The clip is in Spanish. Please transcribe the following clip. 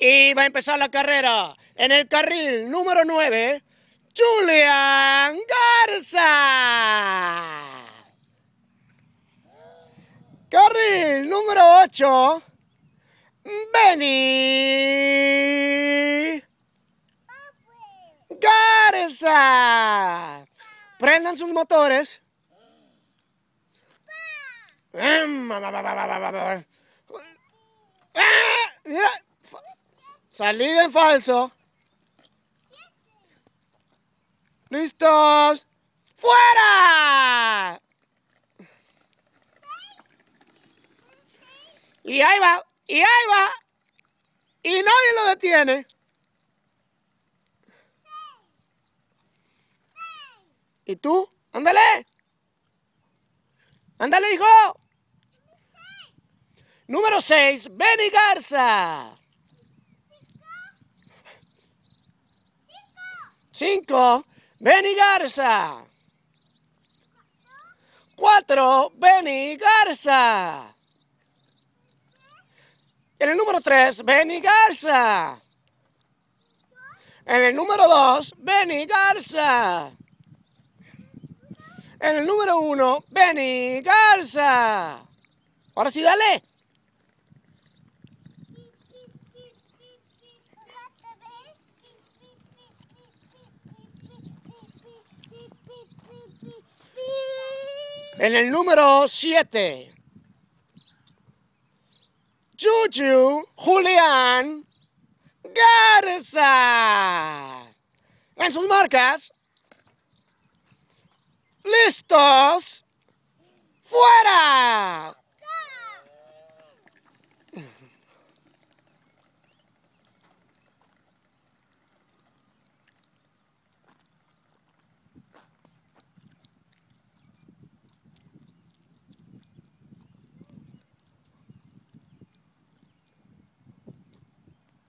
Y va a empezar la carrera en el carril número 9, Julian Garza. Carril número 8, Benny Garza. Prendan sus motores. Em, Salida en falso. ¿Listos? ¡Fuera! Y ahí va, y ahí va. Y nadie lo detiene. ¿Y tú? ¡Ándale! ¡Ándale, hijo! Número seis, Benny Garza. Cinco, Benny Garza. Cuatro, Benny Garza. En el número tres, Benny Garza. En el número dos, Benny Garza. En el número uno, Benny Garza. Ahora sí, dale. En el número 7, Juju Julián Garza. En sus marcas, listos.